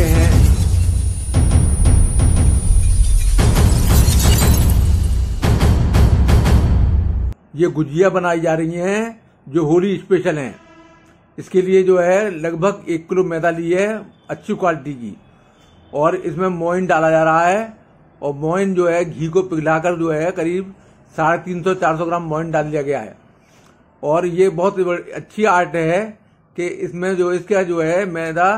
रहे हैं ये गुजिया बनाई जा रही हैं जो होली स्पेशल हैं इसके लिए जो है लगभग एक किलो मैदा ली है अच्छी क्वालिटी की और इसमें मोइन डाला जा रहा है और मोइन जो है घी को पिघलाकर जो है करीब साढ़े तीन सौ चार सौ ग्राम मोइन डाल दिया गया है और ये बहुत अच्छी आर्ट है कि इसमें जो इसका जो है मैदा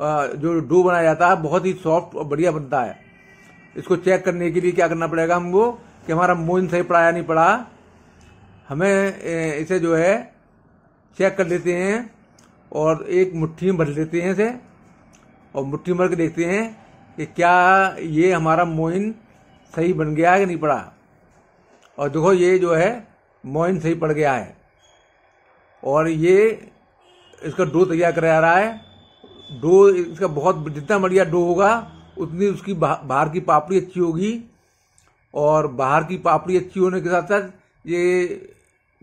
जो डो बनाया जाता है बहुत ही सॉफ्ट और बढ़िया बनता है इसको चेक करने के लिए क्या करना पड़ेगा हमको कि हमारा मोइन सही पड़ा या नहीं पड़ा हमें इसे जो है चेक कर लेते हैं और एक मुट्ठी में भर लेते हैं इसे और मुट्ठी भर के देखते हैं कि क्या ये हमारा मोइन सही बन गया है कि नहीं पड़ा और देखो ये जो है मोइन सही पड़ गया है और ये इसका डो तैयार कराया रहा है डो इसका बहुत जितना बढ़िया डो होगा उतनी उसकी बाहर की पापड़ी अच्छी होगी और बाहर की पापड़ी अच्छी होने के साथ साथ ये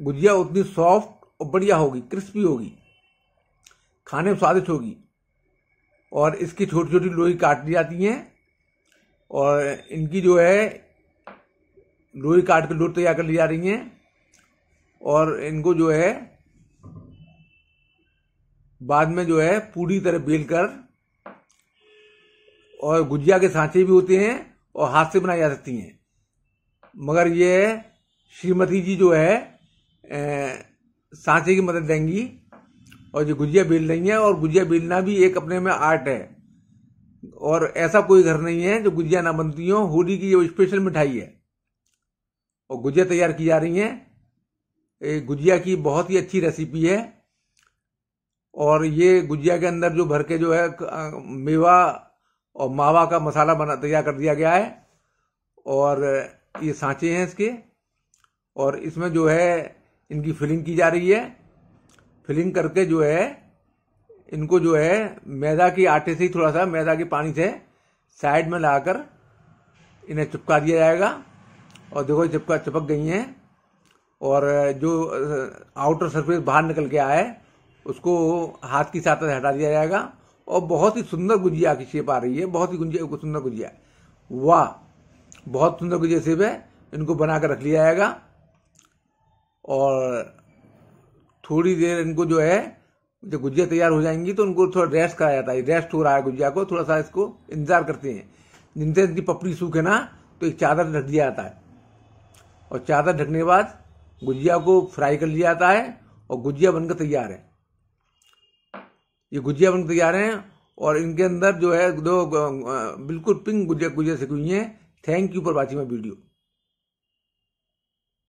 गुजिया उतनी सॉफ्ट और बढ़िया होगी क्रिस्पी होगी खाने में स्वादिष्ट होगी और इसकी छोटी छोटी लोई काट ली जाती हैं और इनकी जो है लोई काट के लोट तैयार कर ली जा रही हैं और इनको जो है बाद में जो है पूरी तरह बेल कर और गुजिया के सांचे भी होते हैं और हाथ से बनाई जा सकती हैं मगर ये श्रीमती जी जो है सांचे की मदद देंगी और जो गुजिया बेल रही हैं और गुजिया बेलना भी एक अपने में आर्ट है और ऐसा कोई घर नहीं है जो गुजिया ना बनती हो होली की ये स्पेशल मिठाई है और गुजिया तैयार की जा रही हैं गुजिया की बहुत ही अच्छी रेसिपी है और ये गुजिया के अंदर जो भर के जो है मेवा और मावा का मसाला बना तैयार कर दिया गया है और ये सांचे हैं इसके और इसमें जो है इनकी फिलिंग की जा रही है फिलिंग करके जो है इनको जो है मैदा के आटे से ही थोड़ा सा मैदा के पानी से साइड में लाकर इन्हें चिपका दिया जाएगा और देखो चिपका चिपक गई हैं और जो आउटर सरफेस बाहर निकल के आया है उसको हाथ की सहायता से हटा दिया जाएगा और बहुत ही सुंदर गुजिया की शेप आ रही है बहुत ही गुंजिया सुंदर गुजिया वाह बहुत सुंदर गुजिया शेप है इनको बनाकर रख लिया जाएगा और थोड़ी देर इनको जो है जब गुजिया तैयार हो जाएंगी तो उनको थोड़ा रेस्ट कराया जाता है रेस्ट हो रहा है गुजिया को थोड़ा सा इसको इंतजार करते हैं जिनसे इनकी पपड़ी सूखे ना तो एक चादर ढक दिया जाता है और चादर ढकने के बाद गुजिया को फ्राई कर लिया जाता है और गुजिया बनकर तैयार है ये गुजिया जा तैयार हैं और इनके अंदर जो है दो बिल्कुल पिंक गुजिया गुजिया से हुई हैं thank you for watching my video